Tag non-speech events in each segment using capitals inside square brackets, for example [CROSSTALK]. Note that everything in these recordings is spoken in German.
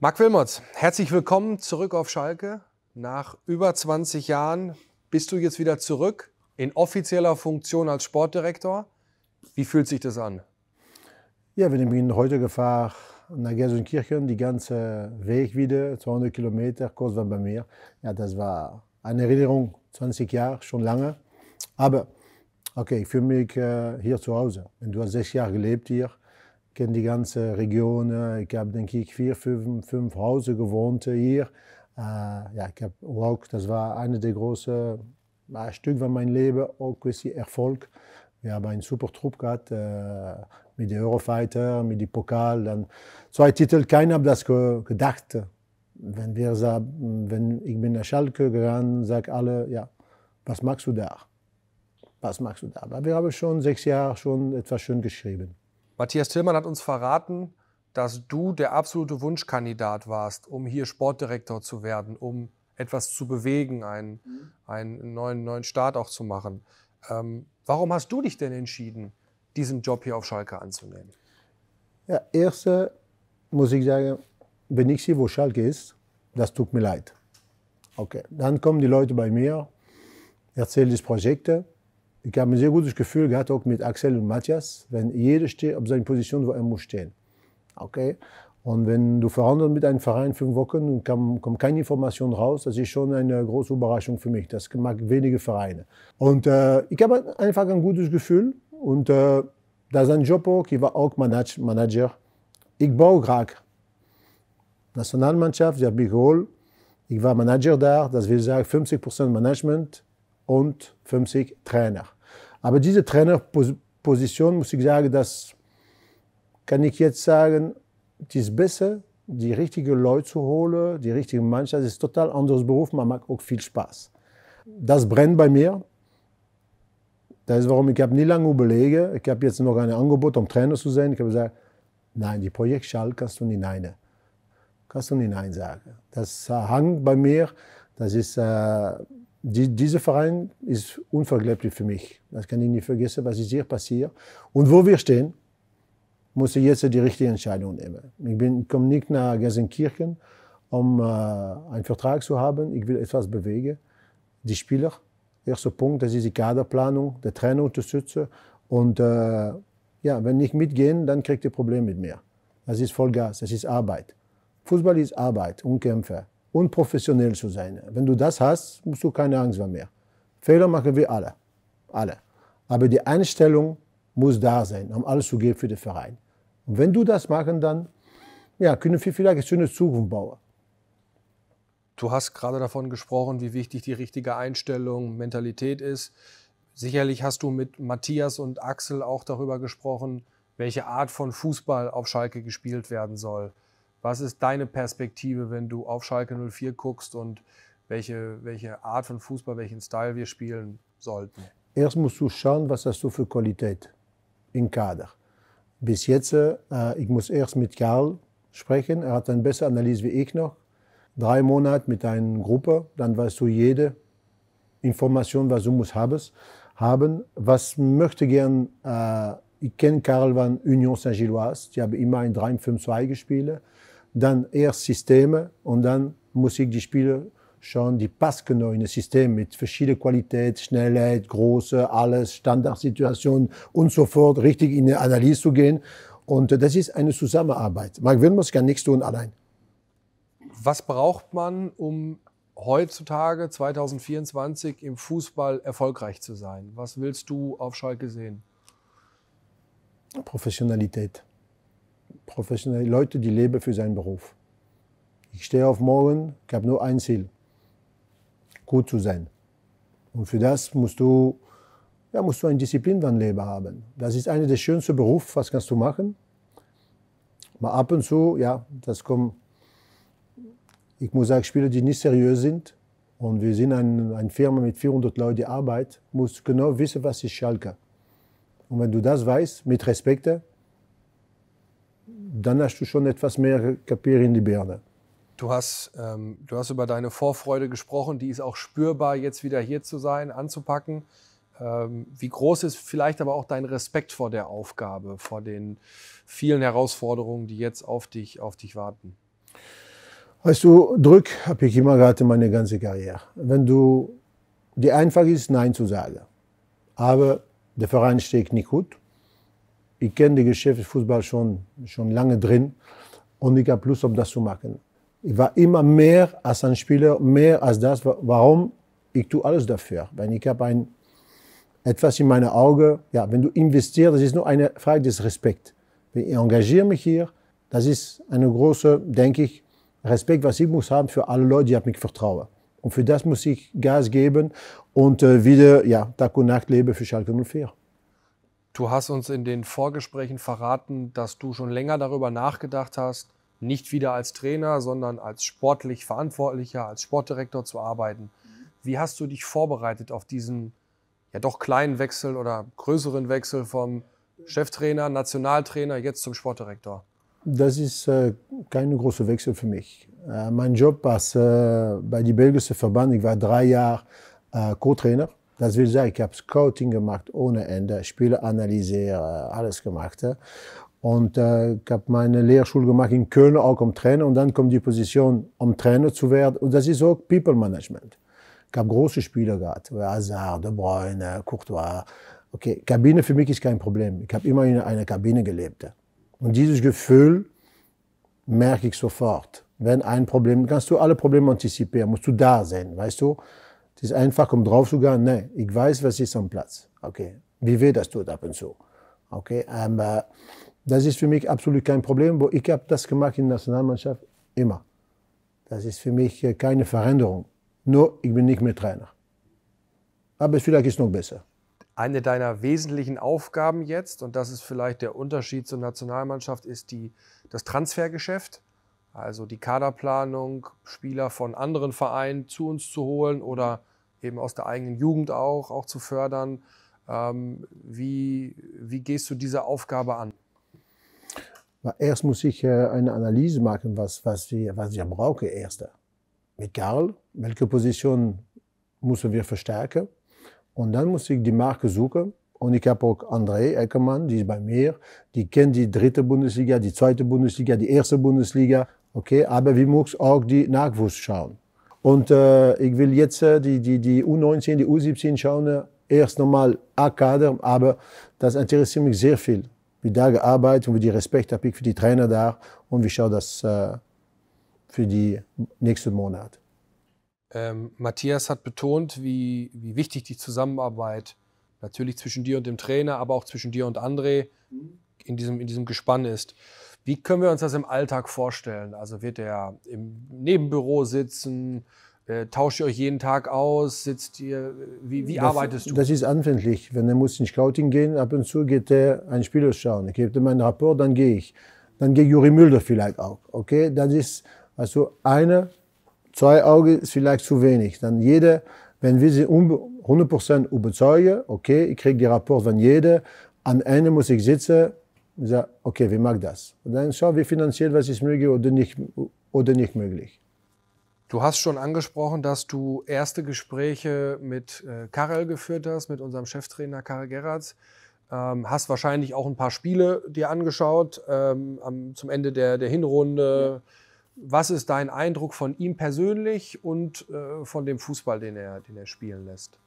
Marc Wilmots, herzlich willkommen zurück auf Schalke. Nach über 20 Jahren bist du jetzt wieder zurück in offizieller Funktion als Sportdirektor. Wie fühlt sich das an? Ja, wir sind heute gefahren nach Gelsenkirchen, die ganze Weg wieder, 200 Kilometer, kurz war bei mir. Ja, das war eine Erinnerung, 20 Jahre, schon lange. Aber okay, ich fühle mich äh, hier zu Hause. du hast sechs Jahre gelebt hier kenne die ganze Region. Äh, ich habe, denke ich, vier, fünf, fünf Hause gewohnt hier. Äh, ja, ich habe auch, das war eine der großen ein Stück von meinem Leben, auch ein Erfolg. Wir haben einen super Trupp gehabt äh, mit den Eurofighter, mit dem Pokal, dann zwei Titel. Keiner hat das ge gedacht. Wenn, wir, wenn ich bin nach Schalke gegangen, sagen alle, ja, was machst du da? Was machst du da? Aber wir haben schon sechs Jahre schon etwas schön geschrieben. Matthias Tillmann hat uns verraten, dass du der absolute Wunschkandidat warst, um hier Sportdirektor zu werden, um etwas zu bewegen, einen, mhm. einen neuen, neuen Start auch zu machen. Ähm, warum hast du dich denn entschieden, diesen Job hier auf Schalke anzunehmen? Ja, erste muss ich sagen, wenn ich sehe, wo Schalke ist, das tut mir leid. Okay, dann kommen die Leute bei mir, erzählen die Projekte ich habe ein sehr gutes Gefühl gehabt, auch mit Axel und Matthias, wenn jeder steht auf seiner Position, wo er muss stehen. Okay? Und wenn du verhandelst mit einem Verein fünf Wochen und kommt, kommt keine Information raus, das ist schon eine große Überraschung für mich. Das mag wenige Vereine. Und äh, ich habe einfach ein gutes Gefühl. Und äh, da ist ein Job auch, ich war auch Manage, Manager. Ich baue gerade Nationalmannschaft, ich habe mich geholt. Ich war Manager da, das will sagen 50% Management, und 50 Trainer. Aber diese Trainerposition, muss ich sagen, das kann ich jetzt sagen, die ist besser, die richtigen Leute zu holen, die richtigen Mannschaft. Das ist ein total anderes Beruf, man macht auch viel Spaß. Das brennt bei mir. Das ist, warum ich habe nie lange überlege. Ich habe jetzt noch ein Angebot, um Trainer zu sein. Ich habe gesagt, nein, die Projekt Schall kannst du nicht nein. Kannst du nicht nein sagen. Das hängt bei mir. Das ist äh, die, dieser Verein ist unvergleichlich für mich. Das kann ich nicht vergessen, was ist hier passiert. Und wo wir stehen, muss ich jetzt die richtige Entscheidung nehmen. Ich bin, komme nicht nach Gelsenkirchen, um äh, einen Vertrag zu haben. Ich will etwas bewegen. Die Spieler, erster Punkt, das ist die Kaderplanung, der Trainer unterstützen. Und äh, ja, wenn nicht mitgehen, dann kriegt ihr Probleme mit mir. Das ist Vollgas, das ist Arbeit. Fußball ist Arbeit und Kämpfe und professionell zu sein. Wenn du das hast, musst du keine Angst mehr. Fehler machen wir alle. Alle. Aber die Einstellung muss da sein, um alles zu geben für den Verein. Und wenn du das machen, dann ja, können wir vielleicht eine schöne Zukunft bauen. Du hast gerade davon gesprochen, wie wichtig die richtige Einstellung, Mentalität ist. Sicherlich hast du mit Matthias und Axel auch darüber gesprochen, welche Art von Fußball auf Schalke gespielt werden soll. Was ist deine Perspektive, wenn du auf Schalke 04 guckst und welche, welche Art von Fußball, welchen Style wir spielen sollten? Erst musst du schauen, was hast du für Qualität im Kader. Bis jetzt, äh, ich muss erst mit Karl sprechen. Er hat eine bessere Analyse wie ich noch. Drei Monate mit einer Gruppe, dann weißt du jede Information, was du musst haben. Was möchte gern, äh, ich kenne Karl van Union Saint-Gilloise, die haben immer in 3-5-2 gespielt dann erst Systeme und dann muss ich die Spieler schon, die passgenau in das System mit verschiedener Qualität, Schnellheit, Große, alles, Standardsituation und so fort, richtig in die Analyse zu gehen. Und äh, das ist eine Zusammenarbeit. Mark Wilmers kann nichts tun allein. Was braucht man, um heutzutage, 2024, im Fußball erfolgreich zu sein? Was willst du auf Schalke sehen? Professionalität professionelle Leute, die leben für seinen Beruf. Ich stehe auf morgen, ich habe nur ein Ziel, gut zu sein. Und für das musst du, ja, musst du ein Disziplinwandleben haben. Das ist einer der schönsten Berufe, was kannst du machen. Aber ab und zu, ja, das kommt, ich muss sagen, Spieler, die nicht seriös sind. Und wir sind ein, eine Firma mit 400 Leuten, die arbeiten, muss genau wissen, was ist Schalke. Und wenn du das weißt, mit Respekt, dann hast du schon etwas mehr Kapier in die Birne. Du hast, ähm, du hast über deine Vorfreude gesprochen, die ist auch spürbar, jetzt wieder hier zu sein, anzupacken. Ähm, wie groß ist vielleicht aber auch dein Respekt vor der Aufgabe, vor den vielen Herausforderungen, die jetzt auf dich, auf dich warten? Weißt du, Druck habe ich immer gehabt in meiner ganzen Karriere. Wenn du, die einfach ist, Nein zu sagen. Aber der Verein steht nicht gut ich kenne die Geschäft Fußball schon, schon lange drin und ich habe Lust, um das zu machen. Ich war immer mehr als ein Spieler, mehr als das. Warum? Ich tue alles dafür, weil ich habe ein, etwas in meinen Augen. Ja, wenn du investierst, das ist nur eine Frage des Respekts. Ich engagiere mich hier. Das ist eine große, denke ich, Respekt, was ich muss haben für alle Leute, die auf mich vertrauen. Und für das muss ich Gas geben und äh, wieder ja, Tag und Nacht leben für Schalke 04. Du hast uns in den Vorgesprächen verraten, dass du schon länger darüber nachgedacht hast, nicht wieder als Trainer, sondern als sportlich Verantwortlicher, als Sportdirektor zu arbeiten. Wie hast du dich vorbereitet auf diesen ja doch kleinen Wechsel oder größeren Wechsel vom Cheftrainer, Nationaltrainer jetzt zum Sportdirektor? Das ist äh, kein großer Wechsel für mich. Äh, mein Job als, äh, bei die belgische Verband, ich war drei Jahre äh, Co-Trainer das will sagen, ich habe Scouting gemacht ohne Ende, Spieleanalyse, alles gemacht. Und äh, ich habe meine Lehrschule gemacht in Köln, auch um Trainer. Und dann kommt die Position, um Trainer zu werden. Und das ist auch People Management. Ich habe große Spieler gehabt, Hazard, De Bruyne, Courtois. Okay, Kabine für mich ist kein Problem. Ich habe immer in einer Kabine gelebt. Und dieses Gefühl merke ich sofort. Wenn ein Problem, kannst du alle Probleme antizipieren, musst du da sein, weißt du? Es ist einfach, um drauf zu gehen, nein, ich weiß, was ist am Platz. Okay, wie weh das tut ab und zu. Okay, aber das ist für mich absolut kein Problem. Ich habe das gemacht in der Nationalmannschaft immer. Das ist für mich äh, keine Veränderung. Nur, ich bin nicht mehr Trainer. Aber vielleicht ist es noch besser. Eine deiner wesentlichen Aufgaben jetzt, und das ist vielleicht der Unterschied zur Nationalmannschaft, ist die, das Transfergeschäft. Also die Kaderplanung, Spieler von anderen Vereinen zu uns zu holen oder eben aus der eigenen Jugend auch, auch zu fördern. Ähm, wie, wie gehst du diese Aufgabe an? Erst muss ich äh, eine Analyse machen, was, was, wir, was wir brauchen. Erster. Mit Karl, welche Position müssen wir verstärken? Und dann muss ich die Marke suchen. Und ich habe auch André Eckermann, die ist bei mir, die kennt die dritte Bundesliga, die zweite Bundesliga, die erste Bundesliga. Okay, aber wir müssen auch die Nachwuchs schauen. Und äh, ich will jetzt äh, die, die, die U19, die U17 schauen, äh, erst nochmal A-Kader, aber das interessiert mich sehr viel. Wie da gearbeitet und wie die Respekt habe ich für die Trainer da und wie schaue das äh, für die nächsten Monate. Ähm, Matthias hat betont, wie, wie wichtig die Zusammenarbeit natürlich zwischen dir und dem Trainer, aber auch zwischen dir und André in diesem, in diesem Gespann ist. Wie können wir uns das im Alltag vorstellen? Also wird er im Nebenbüro sitzen? Äh, tauscht ihr euch jeden Tag aus? Sitzt ihr? Wie, wie das, arbeitest du? Das ist anfänglich. Wenn er muss in Scouting gehen, ab und zu geht er ein Spiel schauen. Ich gebe ihm einen Rapport, dann gehe ich. Dann geht Juri Müller vielleicht auch. Okay, das ist also eine, zwei Augen ist vielleicht zu wenig. Dann jeder, wenn wir sie 100% überzeugen, okay, ich kriege die Rapport von jeder. An einem muss ich sitzen sage, okay, wir machen das. Und dann schauen wir finanziell, was ist möglich oder nicht, oder nicht möglich. Du hast schon angesprochen, dass du erste Gespräche mit äh, Karel geführt hast, mit unserem Cheftrainer Karel Gerrards. Ähm, hast wahrscheinlich auch ein paar Spiele dir angeschaut ähm, am, zum Ende der, der Hinrunde. Ja. Was ist dein Eindruck von ihm persönlich und äh, von dem Fußball, den er, den er spielen lässt?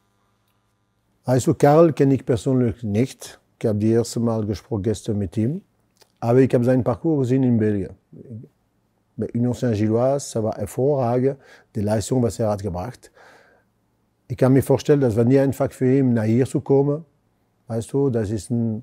Also Karel kenne ich persönlich nicht. Ich habe das erste Mal gesprochen gestern mit ihm. Aber ich habe seinen Parcours gesehen in Belgien. Bei Union Saint-Gilloise, das war hervorragend, die Leistung, was er hat gebracht. Ich kann mir vorstellen, das war nie einfach für ihn, nach hier zu kommen. Weißt du, das ist ein,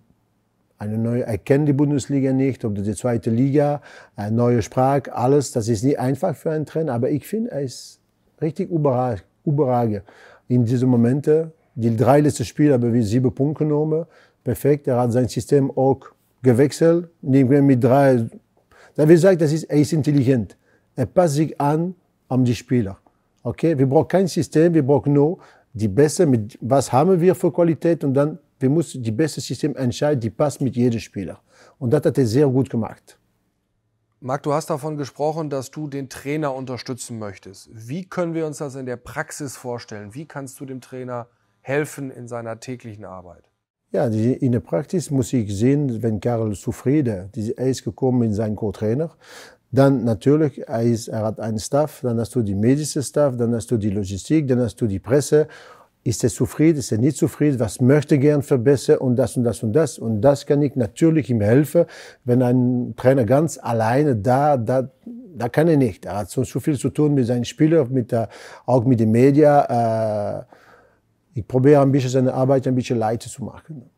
eine neue, er kennt die Bundesliga nicht, ob die zweite Liga, eine neue Sprache, alles. Das ist nicht einfach für einen Trainer, aber ich finde, er ist richtig überragend. In diesen Momenten, die drei letzten Spiele haben wir sieben Punkte genommen perfekt. Er hat sein System auch gewechselt, nicht mehr mit drei. Da will sagen, das ist, er ist intelligent. Er passt sich an an die Spieler. Okay, wir brauchen kein System, wir brauchen nur die beste, mit, was haben wir für Qualität und dann, wir müssen die beste System entscheiden, die passt mit jedem Spieler. Und das hat er sehr gut gemacht. Marc, du hast davon gesprochen, dass du den Trainer unterstützen möchtest. Wie können wir uns das in der Praxis vorstellen? Wie kannst du dem Trainer helfen in seiner täglichen Arbeit? Ja, in der Praxis muss ich sehen, wenn Karl zufrieden ist, er ist gekommen mit seinem Co-Trainer, dann natürlich, er, ist, er hat einen Staff, dann hast du die medische Staff, dann hast du die Logistik, dann hast du die Presse. Ist er zufrieden, ist er nicht zufrieden, was möchte er gern verbessern und das und das und das. Und das kann ich natürlich ihm helfen, wenn ein Trainer ganz alleine da, da, da kann er nicht. Er hat so, so viel zu tun mit seinen Spielern, mit der, auch mit den Medien. Äh, ich probiere ein bisschen seine Arbeit ein bisschen leichter zu machen.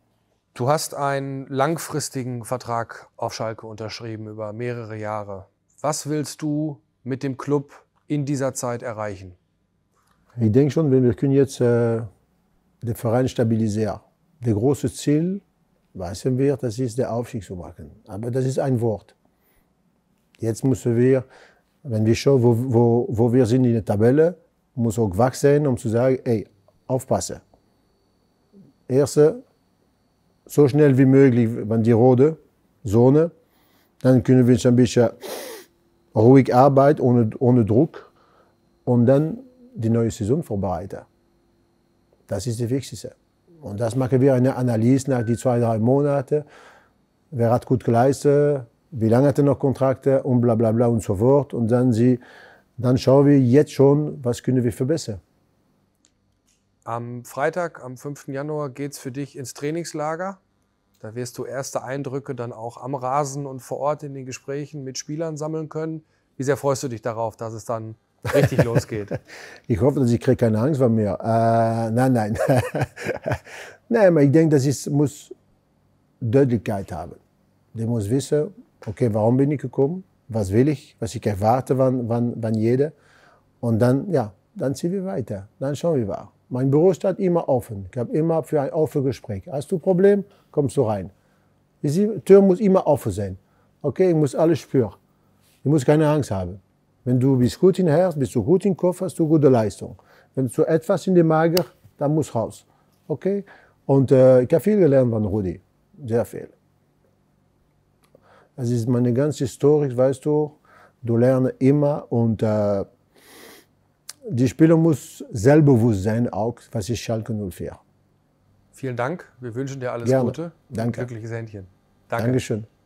Du hast einen langfristigen Vertrag auf Schalke unterschrieben über mehrere Jahre. Was willst du mit dem Club in dieser Zeit erreichen? Ich denke schon, wir können jetzt äh, den Verein stabilisieren. Das große Ziel, wissen wir, das ist der Aufstieg zu machen. Aber das ist ein Wort. Jetzt müssen wir, wenn wir schauen, wo, wo, wo wir sind in der Tabelle, muss auch wach sein, um zu sagen, ey, aufpassen. Erste, so schnell wie möglich, wenn die rote Sonne, dann können wir ein bisschen ruhig arbeiten, ohne, ohne Druck und dann die neue Saison vorbereiten. Das ist das Wichtigste. Und das machen wir eine Analyse nach die zwei, drei Monaten. Wer hat gut geleistet? Wie lange hat er noch Kontrakte? Und bla bla bla und so fort. Und dann, sie, dann schauen wir jetzt schon, was können wir verbessern. Am Freitag, am 5. Januar, geht es für dich ins Trainingslager. Da wirst du erste Eindrücke dann auch am Rasen und vor Ort in den Gesprächen mit Spielern sammeln können. Wie sehr freust du dich darauf, dass es dann richtig [LAUGHS] losgeht? Ich hoffe, dass ich kriege keine Angst von mir. Äh, nein, nein. [LAUGHS] nein, aber ich denke, das ist, muss Deutlichkeit haben. Der muss wissen, okay, warum bin ich gekommen? Was will ich? Was ich erwarte von, von, von jeder? Und dann, ja, dann ziehen wir weiter. Dann schauen wir weiter. Mein Büro stand immer offen. Ich habe immer für ein offenes Gespräch. Hast du ein Problem? Kommst du rein. Die Tür muss immer offen sein. Okay, ich muss alles spüren. Ich muss keine Angst haben. Wenn du bist gut in Herz, bist du gut im Kopf, hast du gute Leistung. Wenn du etwas in den Magen, dann muss raus. Okay? Und äh, ich habe viel gelernt von Rudi. Sehr viel. Das ist meine ganze Historie, weißt du. Du lernst immer und äh, die Spieler muss selbstbewusst sein, auch was ist Schalke 04. Vielen Dank. Wir wünschen dir alles Gerne. Gute. Danke. Glückliches Händchen. Danke. Dankeschön.